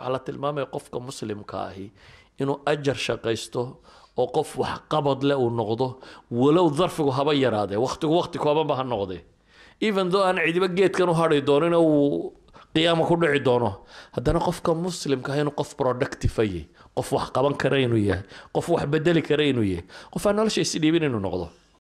waxaa la tilmaamaya qofka muslimka ahi inuu ajar shaqaysto oo qof waxqabad leh uu noqdo walow darfigu haba yaraade waktigu wakti koobanba ha noqde even though aan cidiba geedkan u hadri doonina uu qiyaama ku dhici doono haddana qofka muslimka ah inuu qof productiveayay qof wax qaban kara inuu yahay qof wax bedeli kara inuu yahay qof aan nolosha isdhiibin inuu noqdo